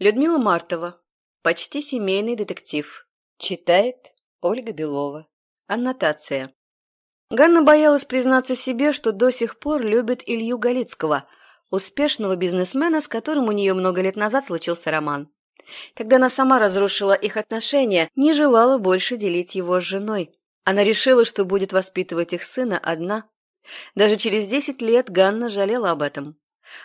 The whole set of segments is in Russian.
Людмила Мартова. Почти семейный детектив. Читает Ольга Белова. Аннотация. Ганна боялась признаться себе, что до сих пор любит Илью Галицкого, успешного бизнесмена, с которым у нее много лет назад случился роман. Когда она сама разрушила их отношения, не желала больше делить его с женой. Она решила, что будет воспитывать их сына одна. Даже через десять лет Ганна жалела об этом.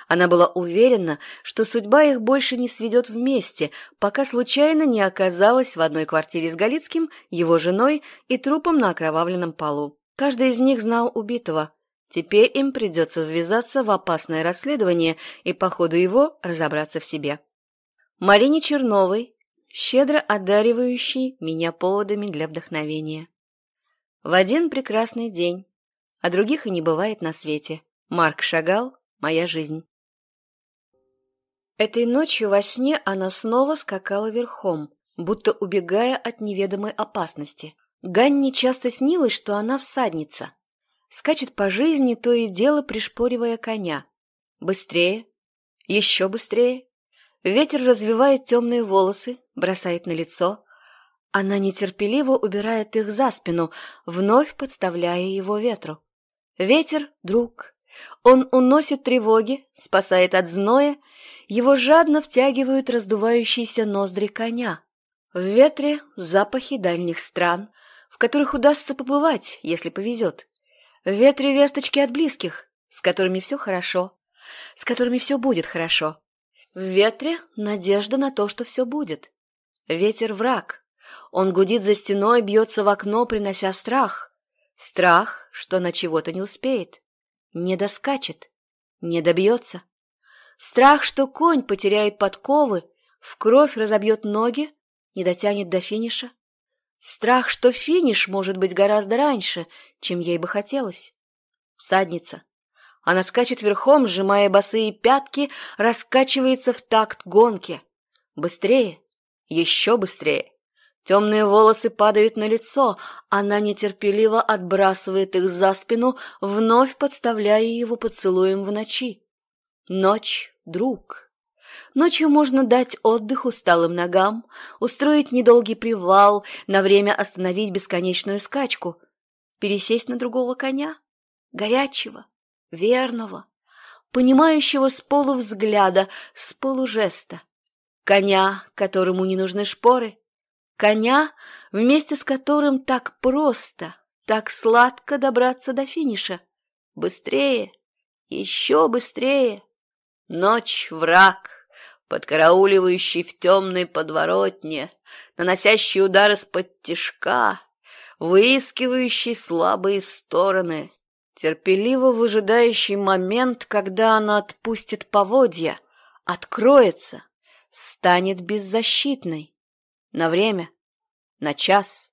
Она была уверена, что судьба их больше не сведет вместе, пока случайно не оказалась в одной квартире с Галицким, его женой и трупом на окровавленном полу. Каждый из них знал убитого. Теперь им придется ввязаться в опасное расследование и по ходу его разобраться в себе. Марине Черновой, щедро одаривающей меня поводами для вдохновения. В один прекрасный день, а других и не бывает на свете. Марк Шагал «Моя жизнь». Этой ночью во сне она снова скакала верхом, будто убегая от неведомой опасности. Ганне часто снилось, что она всадница. Скачет по жизни, то и дело пришпоривая коня. Быстрее, еще быстрее. Ветер развивает темные волосы, бросает на лицо. Она нетерпеливо убирает их за спину, вновь подставляя его ветру. Ветер — друг. Он уносит тревоги, спасает от зноя — его жадно втягивают раздувающиеся ноздри коня. В ветре запахи дальних стран, в которых удастся побывать, если повезет. В ветре весточки от близких, с которыми все хорошо, с которыми все будет хорошо. В ветре надежда на то, что все будет. Ветер — враг. Он гудит за стеной, бьется в окно, принося страх. Страх, что на чего-то не успеет, не доскачет, не добьется. Страх, что конь потеряет подковы, в кровь разобьет ноги, не дотянет до финиша. Страх, что финиш может быть гораздо раньше, чем ей бы хотелось. Всадница. Она скачет верхом, сжимая босые пятки, раскачивается в такт гонки. Быстрее, еще быстрее. Темные волосы падают на лицо, она нетерпеливо отбрасывает их за спину, вновь подставляя его поцелуем в ночи. Ночь — друг. Ночью можно дать отдых усталым ногам, устроить недолгий привал, на время остановить бесконечную скачку, пересесть на другого коня, горячего, верного, понимающего с полувзгляда, с полужеста. Коня, которому не нужны шпоры, коня, вместе с которым так просто, так сладко добраться до финиша. Быстрее, еще быстрее. Ночь — враг, подкарауливающий в темной подворотне, наносящий удар из-под тишка, выискивающий слабые стороны, терпеливо выжидающий момент, когда она отпустит поводья, откроется, станет беззащитной. На время, на час.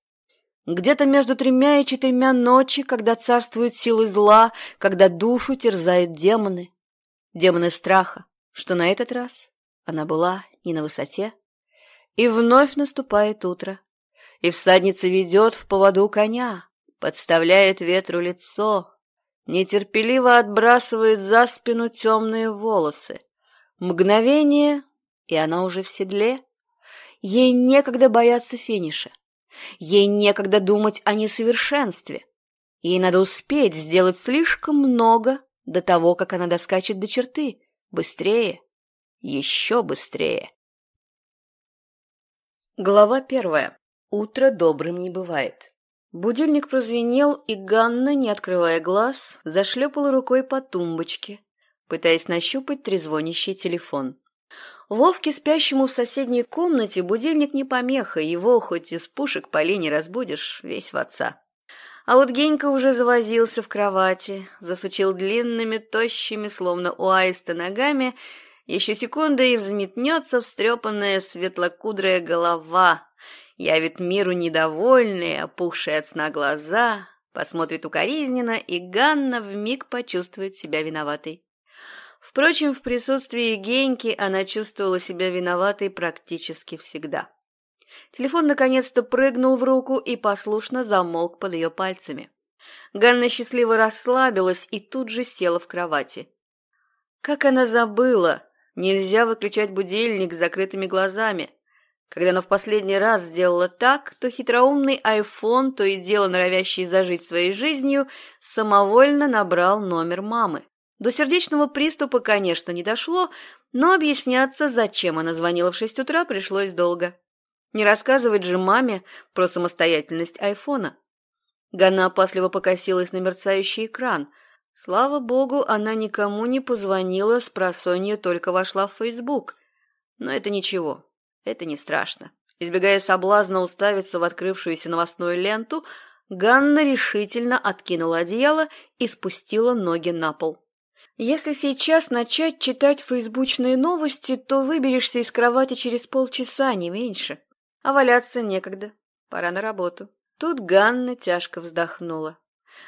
Где-то между тремя и четырьмя ночи, когда царствуют силы зла, когда душу терзают демоны — демоны страха, что на этот раз она была не на высоте. И вновь наступает утро, и всадница ведет в поводу коня, подставляет ветру лицо, нетерпеливо отбрасывает за спину темные волосы. Мгновение, и она уже в седле. Ей некогда бояться финиша. Ей некогда думать о несовершенстве. Ей надо успеть сделать слишком много до того, как она доскачет до черты. Быстрее. Еще быстрее. Глава первая. Утро добрым не бывает. Будильник прозвенел, и Ганна, не открывая глаз, зашлепала рукой по тумбочке, пытаясь нащупать трезвонящий телефон. Вовке, спящему в соседней комнате, будильник не помеха, его хоть из пушек полей не разбудишь, весь в отца. А вот Генька уже завозился в кровати, засучил длинными, тощими, словно у аиста ногами, еще секунда и взметнется встрепанная светлокудрая голова, явит миру недовольные, опухшие от сна глаза, посмотрит укоризненно, и Ганна вмиг почувствует себя виноватой. Впрочем, в присутствии Геньки она чувствовала себя виноватой практически всегда. Телефон наконец-то прыгнул в руку и послушно замолк под ее пальцами. Ганна счастливо расслабилась и тут же села в кровати. Как она забыла! Нельзя выключать будильник с закрытыми глазами. Когда она в последний раз сделала так, то хитроумный айфон, то и дело норовящий зажить своей жизнью, самовольно набрал номер мамы. До сердечного приступа, конечно, не дошло, но объясняться, зачем она звонила в шесть утра, пришлось долго. Не рассказывать же маме про самостоятельность айфона. Ганна опасливо покосилась на мерцающий экран. Слава богу, она никому не позвонила, с просонья только вошла в Фейсбук. Но это ничего, это не страшно. Избегая соблазна уставиться в открывшуюся новостную ленту, Ганна решительно откинула одеяло и спустила ноги на пол. Если сейчас начать читать фейсбучные новости, то выберешься из кровати через полчаса, не меньше. А валяться некогда. Пора на работу. Тут Ганна тяжко вздохнула.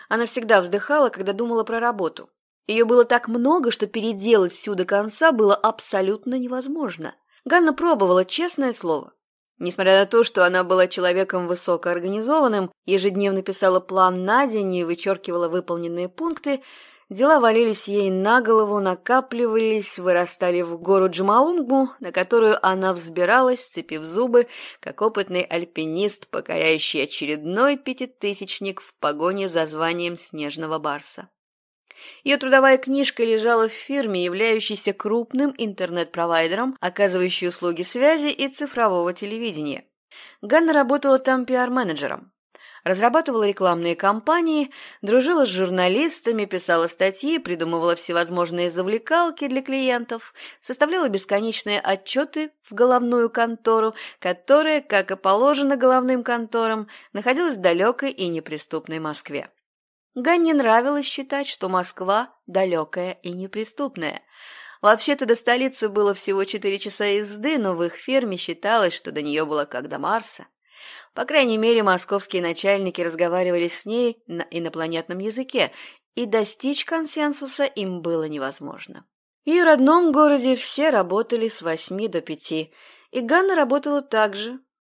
Она всегда вздыхала, когда думала про работу. Ее было так много, что переделать всю до конца было абсолютно невозможно. Ганна пробовала, честное слово. Несмотря на то, что она была человеком высокоорганизованным, ежедневно писала план на день и вычеркивала выполненные пункты, Дела валились ей на голову, накапливались, вырастали в гору Джамаунгму, на которую она взбиралась, цепив зубы, как опытный альпинист, покоряющий очередной пятитысячник в погоне за званием снежного барса. Ее трудовая книжка лежала в фирме, являющейся крупным интернет-провайдером, оказывающей услуги связи и цифрового телевидения. Ганна работала там пиар-менеджером разрабатывала рекламные кампании, дружила с журналистами, писала статьи, придумывала всевозможные завлекалки для клиентов, составляла бесконечные отчеты в головную контору, которая, как и положено головным конторам, находилась в далекой и неприступной Москве. Ганне нравилось считать, что Москва далекая и неприступная. Вообще-то до столицы было всего четыре часа езды, но в их ферме считалось, что до нее было как до Марса. По крайней мере, московские начальники разговаривали с ней на инопланетном языке, и достичь консенсуса им было невозможно. В ее родном городе все работали с восьми до пяти, и Ганна работала так же,